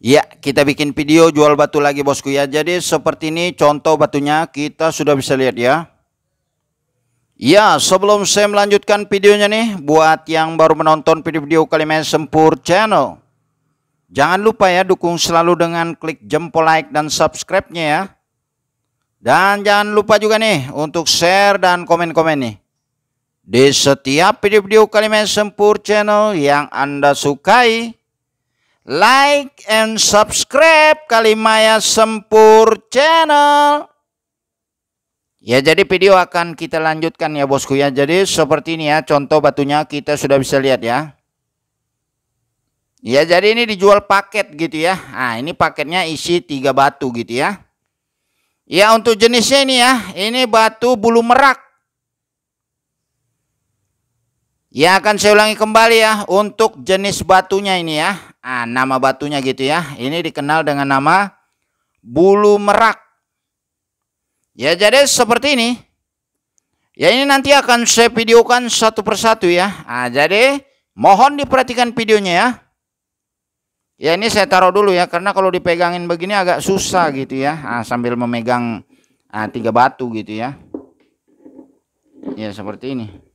Ya, kita bikin video jual batu lagi bosku ya. Jadi seperti ini contoh batunya kita sudah bisa lihat ya. Ya, sebelum saya melanjutkan videonya nih, buat yang baru menonton video-video Kalimantan Sempur Channel, jangan lupa ya dukung selalu dengan klik jempol like dan subscribe-nya ya. Dan jangan lupa juga nih untuk share dan komen-komen nih. Di setiap video-video Kalimantan Sempur Channel yang Anda sukai, like and subscribe Kalimaya Sempur Channel. Ya jadi video akan kita lanjutkan ya bosku ya. Jadi seperti ini ya contoh batunya kita sudah bisa lihat ya. Ya jadi ini dijual paket gitu ya. Nah ini paketnya isi tiga batu gitu ya. Ya untuk jenisnya ini ya. Ini batu bulu merak. Ya akan saya ulangi kembali ya untuk jenis batunya ini ya. Ah, nama batunya gitu ya. Ini dikenal dengan nama bulu merak. Ya jadi seperti ini. Ya ini nanti akan saya videokan satu persatu ya. Ah, jadi mohon diperhatikan videonya ya. Ya ini saya taruh dulu ya karena kalau dipegangin begini agak susah gitu ya. Ah, sambil memegang ah, tiga batu gitu ya. Ya seperti ini.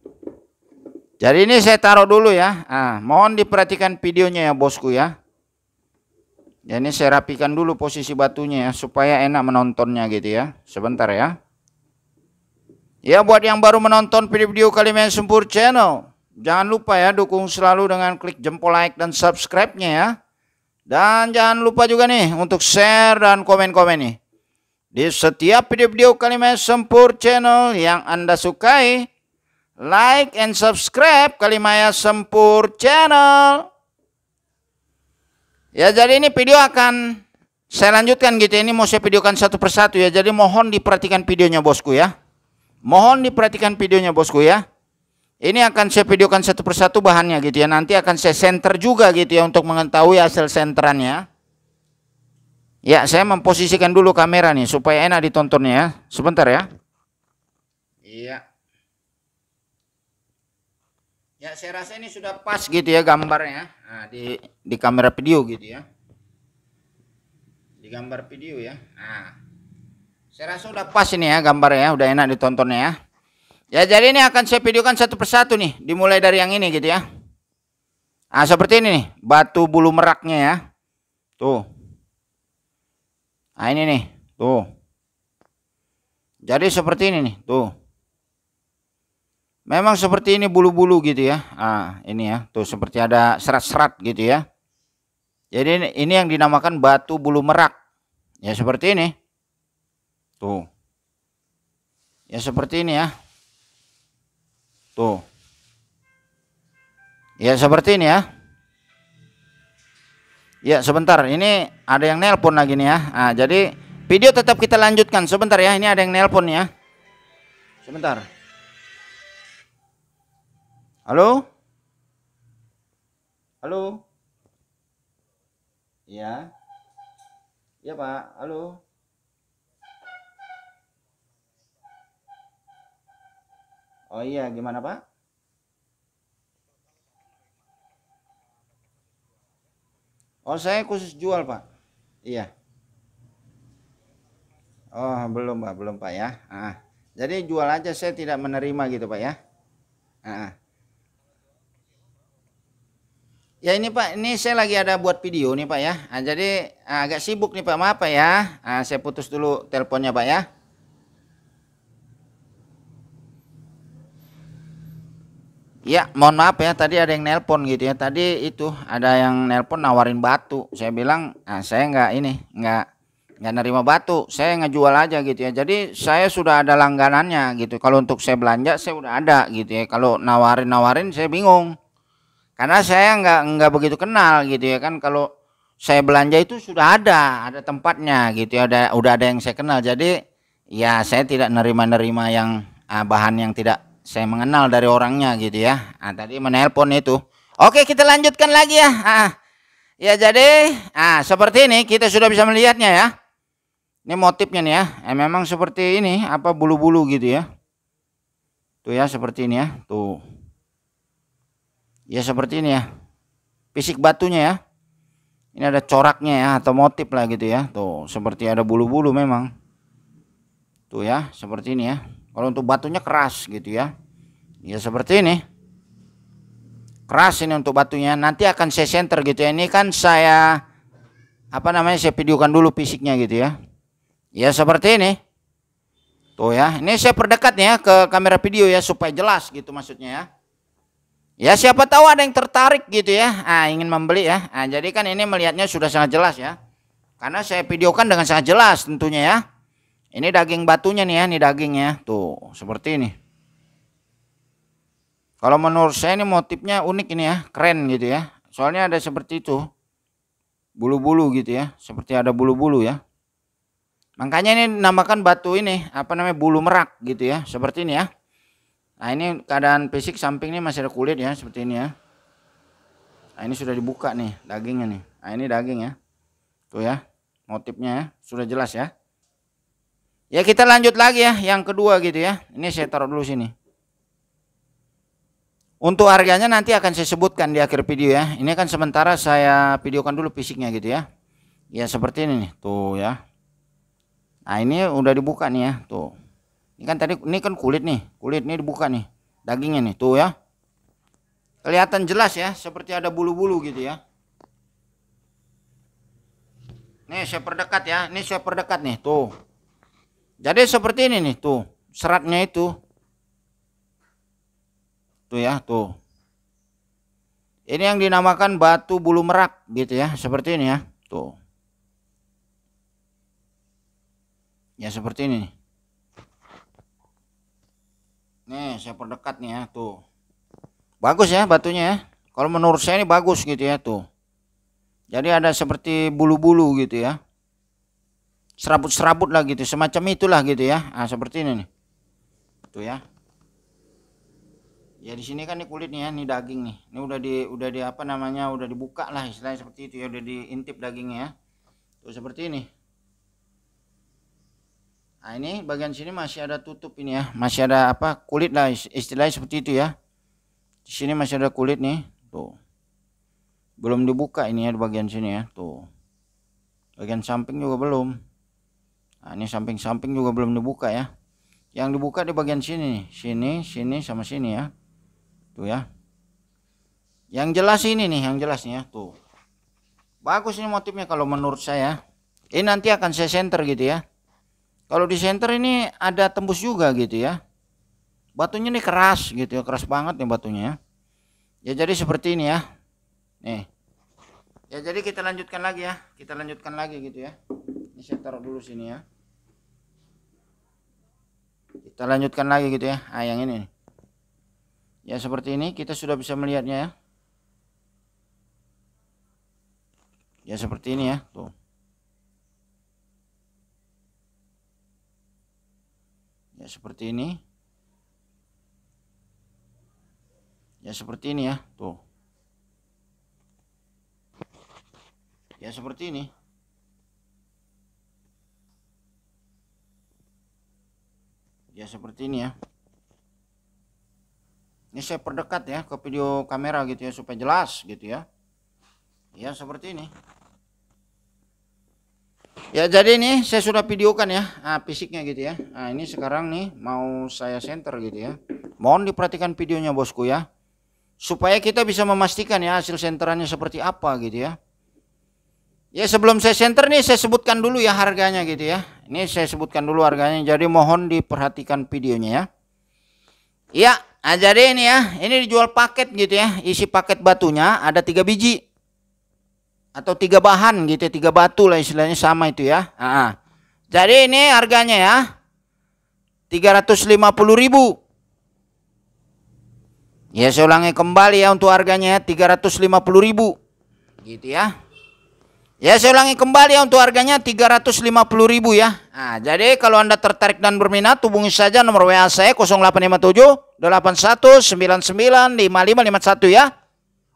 Jadi ini saya taruh dulu ya. Nah, mohon diperhatikan videonya ya bosku ya. Ya ini saya rapikan dulu posisi batunya ya supaya enak menontonnya gitu ya. Sebentar ya. Ya buat yang baru menonton video-video Kalimantan Sempur Channel, jangan lupa ya dukung selalu dengan klik jempol like dan subscribe-nya ya. Dan jangan lupa juga nih untuk share dan komen-komen nih. Di setiap video-video Kalimantan Sempur Channel yang Anda sukai, like and subscribe Kalimaya Sempur channel. Ya jadi ini video akan saya lanjutkan gitu ini mau saya videokan satu persatu ya. Jadi mohon diperhatikan videonya bosku ya. Mohon diperhatikan videonya bosku ya. Ini akan saya videokan satu persatu bahannya gitu ya. Nanti akan saya center juga gitu ya untuk mengetahui hasil senterannya. Ya, saya memposisikan dulu kamera nih supaya enak ditontonnya ya. Sebentar ya. Iya. Ya, saya rasa ini sudah pas gitu ya gambarnya. Nah, di di kamera video gitu ya. Di gambar video ya. Nah. Saya rasa sudah pas ini ya gambarnya ya, udah enak ditontonnya ya. Ya, jadi ini akan saya videokan satu persatu nih, dimulai dari yang ini gitu ya. Nah, seperti ini nih, batu bulu meraknya ya. Tuh. Nah, ini nih, tuh. Jadi seperti ini nih, tuh. Memang seperti ini bulu-bulu gitu ya. Ah, ini ya, tuh seperti ada serat-serat gitu ya. Jadi ini, yang dinamakan batu bulu merak. Ya seperti ini. Tuh. Ya seperti ini ya. Tuh. Ya seperti ini ya. Ya sebentar, ini ada yang nelpon lagi nih ya. Ah, jadi video tetap kita lanjutkan sebentar ya. Ini ada yang nelpon ya. Sebentar. Halo? Halo? Iya. Iya, Pak. Halo. Oh iya, gimana, Pak? Oh, saya khusus jual, Pak. Iya. Oh, belum, Pak. Belum, Pak ya. Ah. Jadi jual aja saya tidak menerima gitu, Pak ya. Ah. ah. Ya ini Pak, ini saya lagi ada buat video nih Pak ya. Nah, jadi ah, agak sibuk nih Pak, maaf Pak ya. Nah, saya putus dulu teleponnya Pak ya. Ya, mohon maaf ya. Tadi ada yang nelpon gitu ya. Tadi itu ada yang nelpon nawarin batu. Saya bilang, nah, saya nggak ini, nggak nggak nerima batu. Saya ngejual aja gitu ya. Jadi saya sudah ada langganannya gitu. Kalau untuk saya belanja, saya udah ada gitu ya. Kalau nawarin nawarin, saya bingung karena saya nggak nggak begitu kenal gitu ya kan kalau saya belanja itu sudah ada ada tempatnya gitu ya ada udah ada yang saya kenal jadi ya saya tidak nerima-nerima yang uh, bahan yang tidak saya mengenal dari orangnya gitu ya nah, tadi menelpon itu oke kita lanjutkan lagi ya ah, ya jadi ah seperti ini kita sudah bisa melihatnya ya ini motifnya nih ya eh, memang seperti ini apa bulu-bulu gitu ya tuh ya seperti ini ya tuh ya seperti ini ya fisik batunya ya ini ada coraknya ya atau motif lah gitu ya tuh seperti ada bulu-bulu memang tuh ya seperti ini ya kalau untuk batunya keras gitu ya ya seperti ini keras ini untuk batunya nanti akan saya center gitu ya ini kan saya apa namanya saya videokan dulu fisiknya gitu ya ya seperti ini tuh ya ini saya perdekat ya ke kamera video ya supaya jelas gitu maksudnya ya Ya siapa tahu ada yang tertarik gitu ya, ah, ingin membeli ya. Ah, jadi kan ini melihatnya sudah sangat jelas ya, karena saya videokan dengan sangat jelas tentunya ya. Ini daging batunya nih ya, ini dagingnya tuh seperti ini. Kalau menurut saya ini motifnya unik ini ya, keren gitu ya. Soalnya ada seperti itu, bulu-bulu gitu ya, seperti ada bulu-bulu ya. Makanya ini namakan batu ini apa namanya bulu merak gitu ya, seperti ini ya. Nah ini keadaan fisik samping ini masih ada kulit ya seperti ini ya. Nah ini sudah dibuka nih dagingnya nih. Nah ini daging ya. Tuh ya motifnya ya. Sudah jelas ya. Ya kita lanjut lagi ya yang kedua gitu ya. Ini saya taruh dulu sini. Untuk harganya nanti akan saya sebutkan di akhir video ya. Ini kan sementara saya videokan dulu fisiknya gitu ya. Ya seperti ini nih, tuh ya. Nah ini udah dibuka nih ya, tuh. Ini kan tadi ini kan kulit nih, kulit ini dibuka nih. Dagingnya nih, tuh ya. Kelihatan jelas ya, seperti ada bulu-bulu gitu ya. Nih saya perdekat ya, ini saya perdekat nih, tuh. Jadi seperti ini nih, tuh. Seratnya itu. Tuh ya, tuh. Ini yang dinamakan batu bulu merak gitu ya, seperti ini ya. Tuh. Ya seperti ini nih. Nih, saya perdekat nih ya, tuh. Bagus ya batunya ya. Kalau menurut saya ini bagus gitu ya, tuh. Jadi ada seperti bulu-bulu gitu ya. Serabut-serabut lah gitu, semacam itulah gitu ya. nah, seperti ini nih. Tuh ya. Ya di sini kan ini kulit nih ya, ini daging nih. Ini udah di udah di apa namanya? udah dibuka lah istilahnya seperti itu ya, udah diintip dagingnya ya. Tuh seperti ini. Nah, ini bagian sini masih ada tutup ini ya, masih ada apa kulit lah istilahnya seperti itu ya. Di sini masih ada kulit nih, tuh. Belum dibuka ini ya di bagian sini ya, tuh. Bagian samping juga belum. Nah, ini samping-samping juga belum dibuka ya. Yang dibuka di bagian sini sini, sini sama sini ya. Tuh ya. Yang jelas ini nih, yang jelas nih ya, tuh. Bagus ini motifnya kalau menurut saya. Ini nanti akan saya center gitu ya. Kalau di center ini ada tembus juga gitu ya. Batunya nih keras gitu ya, keras banget nih batunya. Ya. ya jadi seperti ini ya. Nih. Ya jadi kita lanjutkan lagi ya. Kita lanjutkan lagi gitu ya. Ini saya taruh dulu sini ya. Kita lanjutkan lagi gitu ya. Ah yang ini. Ya seperti ini kita sudah bisa melihatnya ya. Ya seperti ini ya, tuh. ya seperti ini ya seperti ini ya tuh ya seperti ini ya seperti ini ya ini saya perdekat ya ke video kamera gitu ya supaya jelas gitu ya ya seperti ini Ya jadi ini saya sudah videokan ya nah, fisiknya gitu ya. Nah ini sekarang nih mau saya center gitu ya. Mohon diperhatikan videonya bosku ya. Supaya kita bisa memastikan ya hasil senterannya seperti apa gitu ya. Ya sebelum saya center nih saya sebutkan dulu ya harganya gitu ya. Ini saya sebutkan dulu harganya jadi mohon diperhatikan videonya ya. Iya, nah jadi ini ya, ini dijual paket gitu ya. Isi paket batunya ada tiga biji atau tiga bahan gitu tiga batu lah istilahnya sama itu ya nah, jadi ini harganya ya 350 ribu ya saya ulangi kembali ya untuk harganya ya 350 ribu gitu ya ya saya ulangi kembali ya untuk harganya 350 ribu ya nah, jadi kalau anda tertarik dan berminat hubungi saja nomor WA saya 0857 8199 5551 ya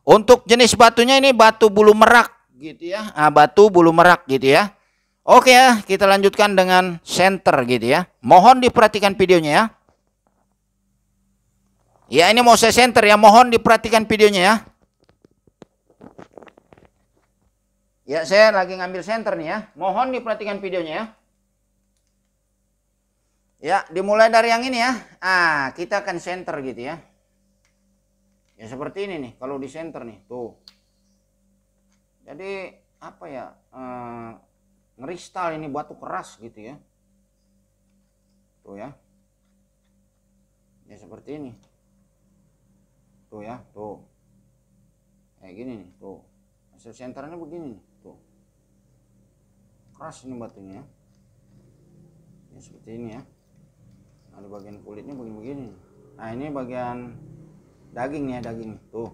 untuk jenis batunya ini batu bulu merak gitu ya. Ah, batu bulu merak gitu ya. Oke ya, kita lanjutkan dengan center gitu ya. Mohon diperhatikan videonya ya. Ya ini mau saya center ya, mohon diperhatikan videonya ya. Ya saya lagi ngambil center nih ya, mohon diperhatikan videonya ya. Ya dimulai dari yang ini ya, ah kita akan center gitu ya. Ya seperti ini nih, kalau di center nih, tuh jadi apa ya e, eh, ngeristal ini batu keras gitu ya tuh ya ya seperti ini tuh ya tuh kayak gini nih tuh hasil senternya begini nih tuh keras ini batunya ya, ya seperti ini ya ada bagian kulitnya begini-begini nah ini bagian dagingnya daging tuh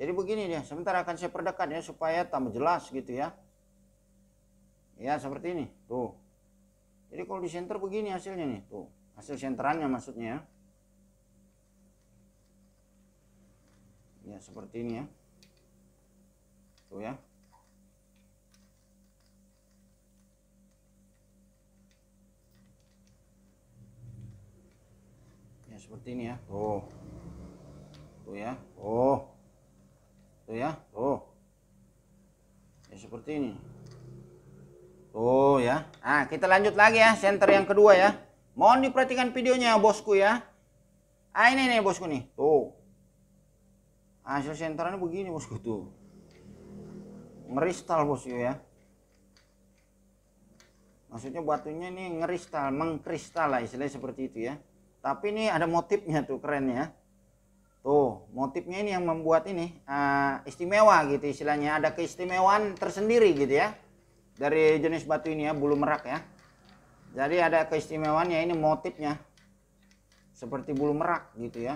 jadi begini dia. sebentar akan saya perdekat ya supaya tambah jelas gitu ya. Ya seperti ini, tuh. Jadi kalau di center begini hasilnya nih, tuh. Hasil senterannya maksudnya ya. Ya seperti ini ya. Tuh ya. Ya seperti ini ya, tuh. Tuh ya, oh tuh ya tuh ya seperti ini tuh ya Ah, kita lanjut lagi ya center yang kedua ya mohon diperhatikan videonya ya, bosku ya ah ini nih bosku nih tuh ah, hasil senternya begini bosku tuh ngeristal bosku ya maksudnya batunya ini ngeristal mengkristal lah istilahnya seperti itu ya tapi ini ada motifnya tuh keren ya Tuh, motifnya ini yang membuat ini uh, istimewa gitu istilahnya. Ada keistimewaan tersendiri gitu ya. Dari jenis batu ini ya, bulu merak ya. Jadi ada keistimewaannya ini motifnya. Seperti bulu merak gitu ya.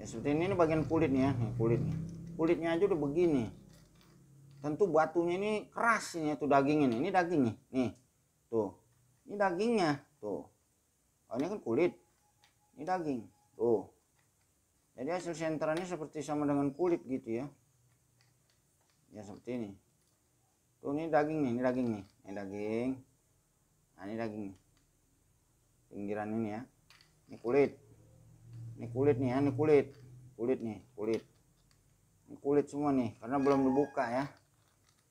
Ya seperti ini, ini bagian kulitnya ya, kulitnya. Kulitnya aja udah begini. Tentu batunya ini keras ini ya, tuh dagingnya ini. dagingnya nih. Nih. Tuh. Ini dagingnya. Tuh. Oh, ini kan kulit. Ini daging tuh jadi hasil senterannya seperti sama dengan kulit gitu ya ya seperti ini tuh ini daging nih ini daging nih ini daging nah ini daging pinggiran ini ya ini kulit ini kulit nih ya ini kulit kulit nih kulit ini kulit semua nih karena belum dibuka ya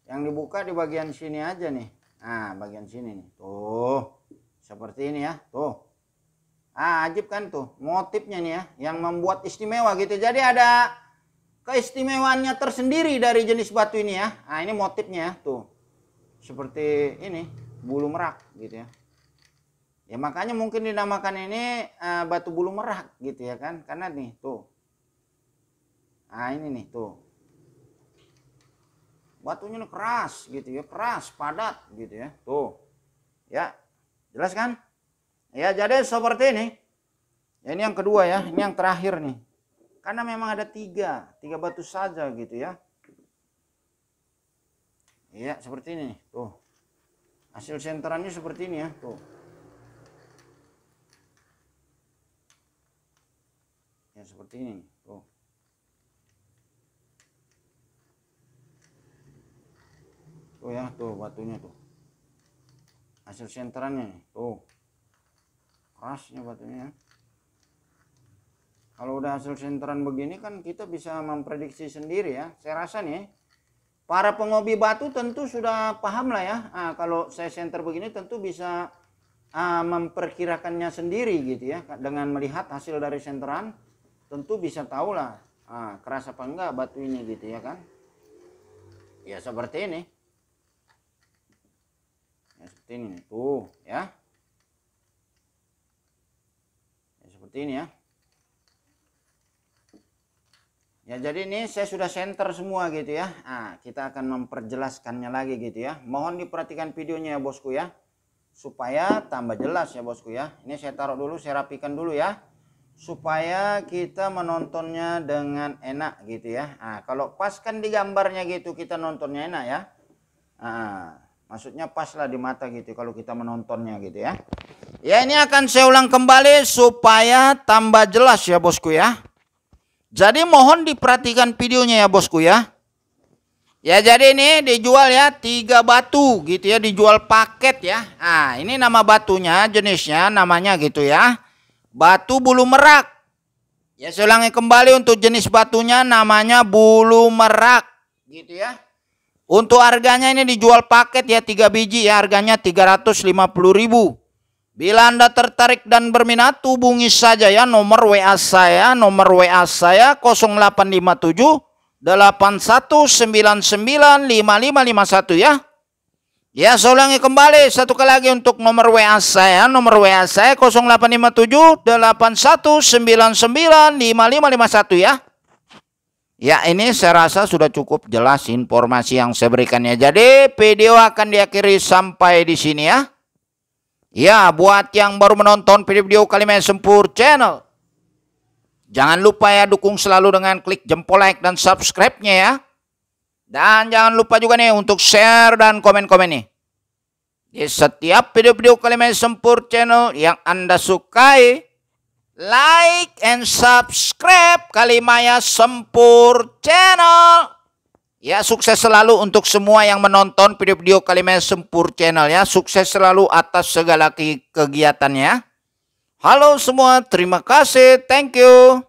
yang dibuka di bagian sini aja nih nah bagian sini nih tuh seperti ini ya tuh Nah, ajib kan tuh motifnya nih ya yang membuat istimewa gitu. Jadi ada keistimewaannya tersendiri dari jenis batu ini ya. Ah ini motifnya ya, tuh. Seperti ini, bulu merak gitu ya. Ya makanya mungkin dinamakan ini uh, batu bulu merak gitu ya kan. Karena nih tuh. ah ini nih tuh. Batunya keras gitu ya, keras, padat gitu ya. Tuh. Ya. Jelas kan? Ya, jadi seperti ini. Ya, ini yang kedua ya, ini yang terakhir nih. Karena memang ada tiga, tiga batu saja gitu ya. Iya, seperti ini. Tuh. Hasil senterannya seperti ini ya. Tuh. Ya, seperti ini. Tuh. Tuh ya, tuh batunya tuh. Hasil senterannya Tuh kerasnya batunya kalau udah hasil senteran begini kan kita bisa memprediksi sendiri ya saya rasa nih para penghobi batu tentu sudah paham lah ya nah, kalau saya senter begini tentu bisa uh, memperkirakannya sendiri gitu ya dengan melihat hasil dari senteran tentu bisa tahu lah uh, keras apa enggak batu ini gitu ya kan ya seperti ini ya seperti ini tuh ya seperti ini ya ya jadi ini saya sudah center semua gitu ya nah, kita akan memperjelaskannya lagi gitu ya mohon diperhatikan videonya ya bosku ya supaya tambah jelas ya bosku ya ini saya taruh dulu saya rapikan dulu ya supaya kita menontonnya dengan enak gitu ya nah, kalau pas kan di gambarnya gitu kita nontonnya enak ya nah, Maksudnya pas lah di mata gitu kalau kita menontonnya gitu ya. Ya ini akan saya ulang kembali supaya tambah jelas ya bosku ya. Jadi mohon diperhatikan videonya ya bosku ya. Ya jadi ini dijual ya tiga batu gitu ya dijual paket ya. Nah ini nama batunya jenisnya namanya gitu ya. Batu bulu merak. Ya saya ulangi kembali untuk jenis batunya namanya bulu merak gitu ya. Untuk harganya ini dijual paket ya 3 biji ya harganya 350.000. Bila Anda tertarik dan berminat hubungi saja ya nomor WA saya, nomor WA saya 0857 satu ya. Ya, saya ulangi kembali satu kali lagi untuk nomor WA saya. Nomor WA saya 0857 satu ya. Ya ini saya rasa sudah cukup jelas informasi yang saya berikannya. Jadi video akan diakhiri sampai di sini ya. Ya buat yang baru menonton video-video kali Kalimantan Sempur channel. Jangan lupa ya dukung selalu dengan klik jempol like dan subscribe-nya ya. Dan jangan lupa juga nih untuk share dan komen-komen nih. Di setiap video-video kali Kalimantan Sempur channel yang Anda sukai like and subscribe Kalimaya Sempur Channel. Ya, sukses selalu untuk semua yang menonton video-video Kalimaya Sempur Channel ya. Sukses selalu atas segala kegiatannya. Halo semua, terima kasih. Thank you.